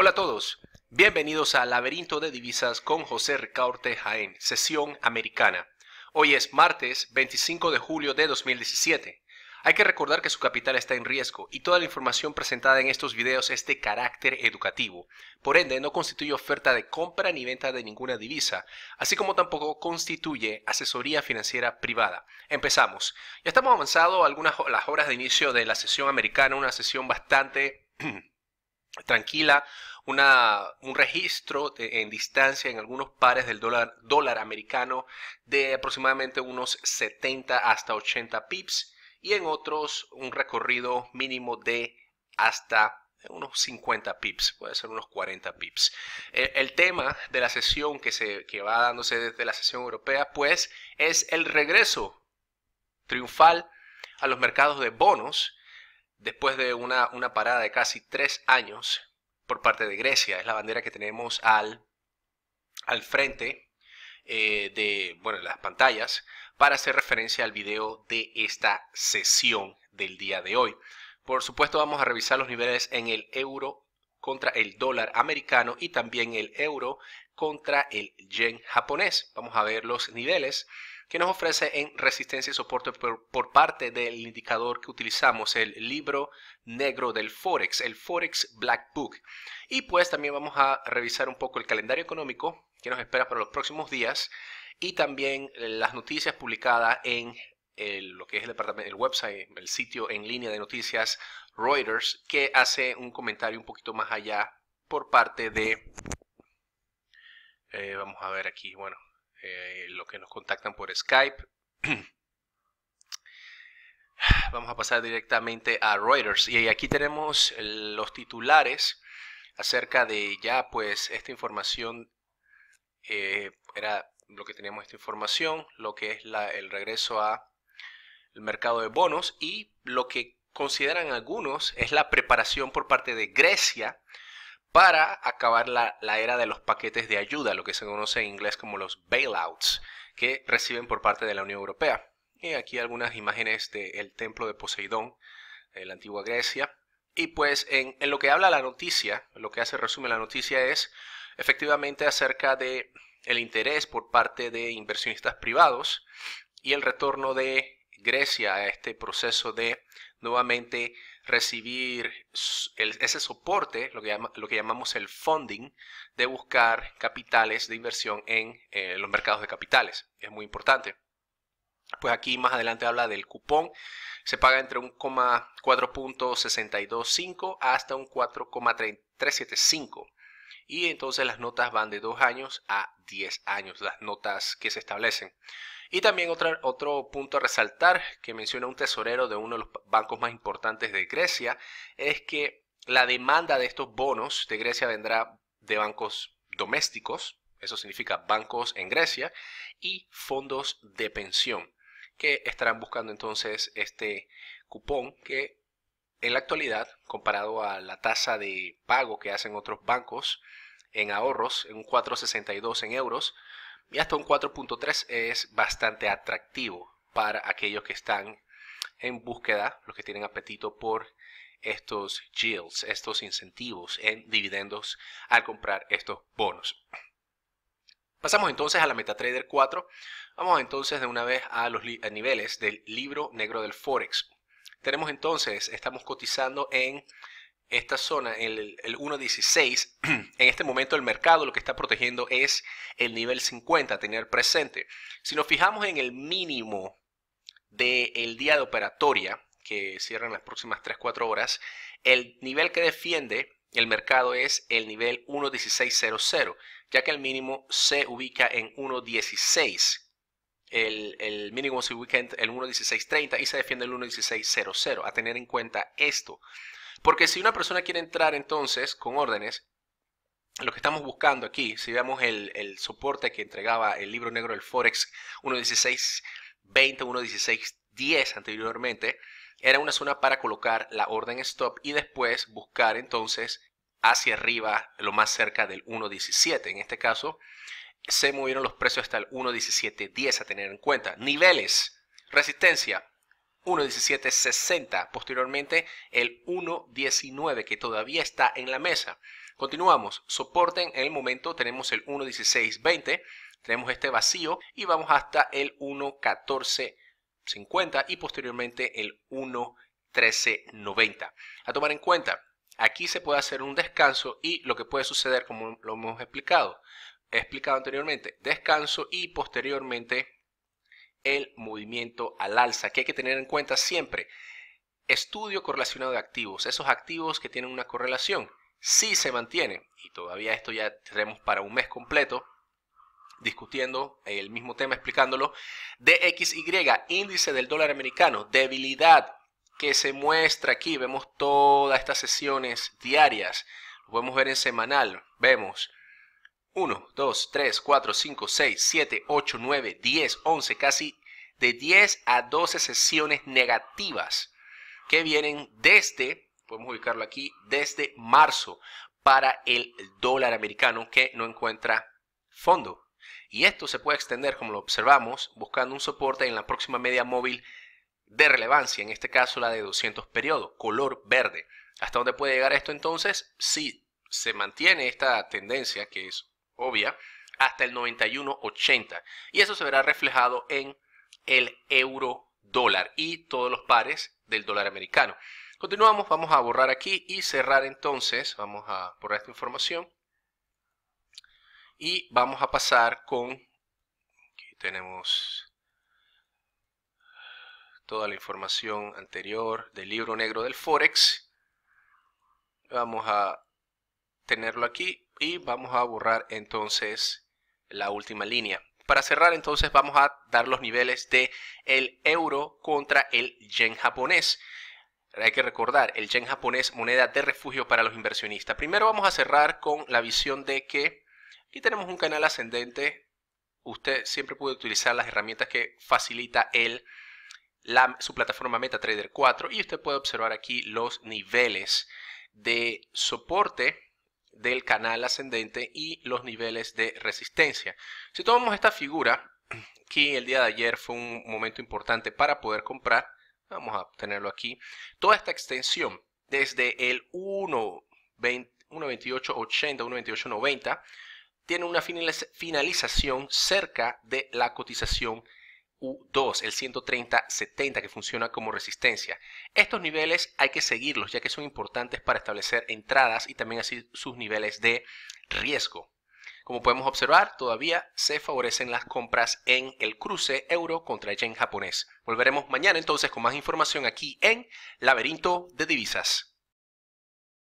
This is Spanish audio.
Hola a todos, bienvenidos a Laberinto de Divisas con José Ricaurte Jaén, sesión americana. Hoy es martes 25 de julio de 2017. Hay que recordar que su capital está en riesgo y toda la información presentada en estos videos es de carácter educativo. Por ende, no constituye oferta de compra ni venta de ninguna divisa, así como tampoco constituye asesoría financiera privada. Empezamos. Ya estamos avanzado algunas las horas de inicio de la sesión americana, una sesión bastante tranquila, una, un registro en distancia en algunos pares del dólar, dólar americano de aproximadamente unos 70 hasta 80 pips y en otros un recorrido mínimo de hasta unos 50 pips, puede ser unos 40 pips. E, el, tema de la sesión que, se, que va dándose desde la sesión europea, pues, es el regreso triunfal a los mercados de bonos después de una, parada de casi tres años por parte de Grecia. Es la bandera que tenemos al, al frente eh, de bueno, las pantallas para hacer referencia al video de esta sesión del día de hoy. Por supuesto vamos a revisar los niveles en el euro contra el dólar americano y también el euro contra el yen japonés. Vamos a ver los niveles que nos ofrece en resistencia y soporte por, parte del indicador que utilizamos, el libro negro del Forex, el Forex Black Book. Y pues también vamos a revisar un poco el calendario económico que nos espera para los próximos días y también las noticias publicadas en lo que es el, departamento, el website, el sitio en línea de noticias Reuters, que hace un comentario un poquito más allá por parte de... Eh, vamos a ver aquí, bueno, eh, lo que nos contactan por Skype. Vamos a pasar directamente a Reuters y aquí tenemos los titulares acerca de ya pues esta información eh, era lo que teníamos esta información, lo que es el regreso a el mercado de bonos y lo que consideran algunos es la preparación por parte de Grecia para acabar la, era de los paquetes de ayuda, lo que se conoce en inglés como los bailouts, que reciben por parte de la Unión Europea. Y aquí algunas imágenes del templo de Poseidón, en la antigua Grecia. Y pues en, lo que habla la noticia, lo que hace resumen la noticia es efectivamente acerca de el interés por parte de inversionistas privados y el retorno de Grecia a este proceso de nuevamente recibir ese soporte, lo que, lo que, llamamos el funding, de buscar capitales de inversión en eh, los mercados de capitales. Es muy importante. Pues aquí más adelante habla del cupón. Se paga entre 4.62.5 hasta un 4,375 y entonces las notas van de 2 años a 10 años, las notas que se establecen. Y también otro punto a resaltar que menciona un tesorero de uno de los bancos más importantes de Grecia es que la demanda de estos bonos de Grecia vendrá de bancos domésticos, eso significa bancos en Grecia, y fondos de pensión, que estarán buscando entonces este cupón que en la actualidad, comparado a la tasa de pago que hacen otros bancos en ahorros, en un 4,62 en euros, y hasta un 4.3 es bastante atractivo para aquellos que están en búsqueda, los que tienen apetito por estos yields, estos incentivos en dividendos al comprar estos bonos. Pasamos entonces a la MetaTrader 4. Vamos entonces de una vez a los niveles del libro negro del Forex. Tenemos entonces, estamos cotizando en esta zona, el, el 1.16. En este momento el mercado lo que está protegiendo es el nivel 50, tener presente. Si nos fijamos en el mínimo del día de operatoria, que cierran las próximas 3-4 horas, el nivel que defiende el mercado es el nivel 1.1600, ya que el mínimo se ubica en 1.16 el, mínimo si Weekend el 1.16.30 y se defiende el 1.16.00. A tener en cuenta esto. Porque si una persona quiere entrar entonces con órdenes, lo que estamos buscando aquí, si vemos el, el soporte que entregaba el libro negro del Forex 1.16.20, 1.16.10 anteriormente, era una zona para colocar la orden stop y después buscar entonces hacia arriba, lo más cerca del 1.17. En este caso, se movieron los precios hasta el 1.1710 a tener en cuenta. Niveles, resistencia, 1.1760, posteriormente el 1.19 que todavía está en la mesa. Continuamos, soporte en el momento tenemos el 1.1620, tenemos este vacío y vamos hasta el 1.1450 y posteriormente el 1.1390. A tomar en cuenta, aquí se puede hacer un descanso y lo que puede suceder, como lo hemos explicado, explicado anteriormente, descanso y posteriormente el movimiento al alza, que hay que tener en cuenta siempre. Estudio correlacionado de activos, esos activos que tienen una correlación, si se mantiene y todavía esto ya tenemos para un mes completo, discutiendo el mismo tema, explicándolo, DXY, índice del dólar americano, debilidad que se muestra aquí, vemos todas estas sesiones diarias, lo podemos ver en semanal, vemos 1, 2, 3, 4, 5, 6, 7, 8, 9, 10, 11, casi de 10 a 12 sesiones negativas que vienen desde, podemos ubicarlo aquí, desde marzo para el dólar americano que no encuentra fondo. Y esto se puede extender, como lo observamos, buscando un soporte en la próxima media móvil de relevancia, en este caso la de 200 periodos, color verde. ¿Hasta dónde puede llegar esto entonces? Si se mantiene esta tendencia, que es obvia, hasta el 91.80. Y eso se verá reflejado en el euro dólar y todos los pares del dólar americano. Continuamos, vamos a borrar aquí y cerrar entonces, vamos a borrar esta información. Y vamos a pasar con, tenemos toda la información anterior del libro negro del Forex. Vamos a tenerlo aquí y vamos a borrar entonces la última línea. Para cerrar entonces vamos a dar los niveles de el euro contra el yen japonés. Hay que recordar, el yen japonés moneda de refugio para los inversionistas. Primero vamos a cerrar con la visión de que aquí tenemos un canal ascendente. Usted siempre puede utilizar las herramientas que facilita el, la, su plataforma MetaTrader 4 y usted puede observar aquí los niveles de soporte del canal ascendente y los niveles de resistencia. Si tomamos esta figura, que el día de ayer fue un momento importante para poder comprar, vamos a tenerlo aquí, toda esta extensión desde el 1.28.80, 1.28.90, tiene una finalización cerca de la cotización U2, el 130-70 que funciona como resistencia. Estos niveles hay que seguirlos ya que son importantes para establecer entradas y también así sus niveles de riesgo. Como podemos observar, todavía se favorecen las compras en el cruce euro contra yen japonés. Volveremos mañana entonces con más información aquí en Laberinto de Divisas.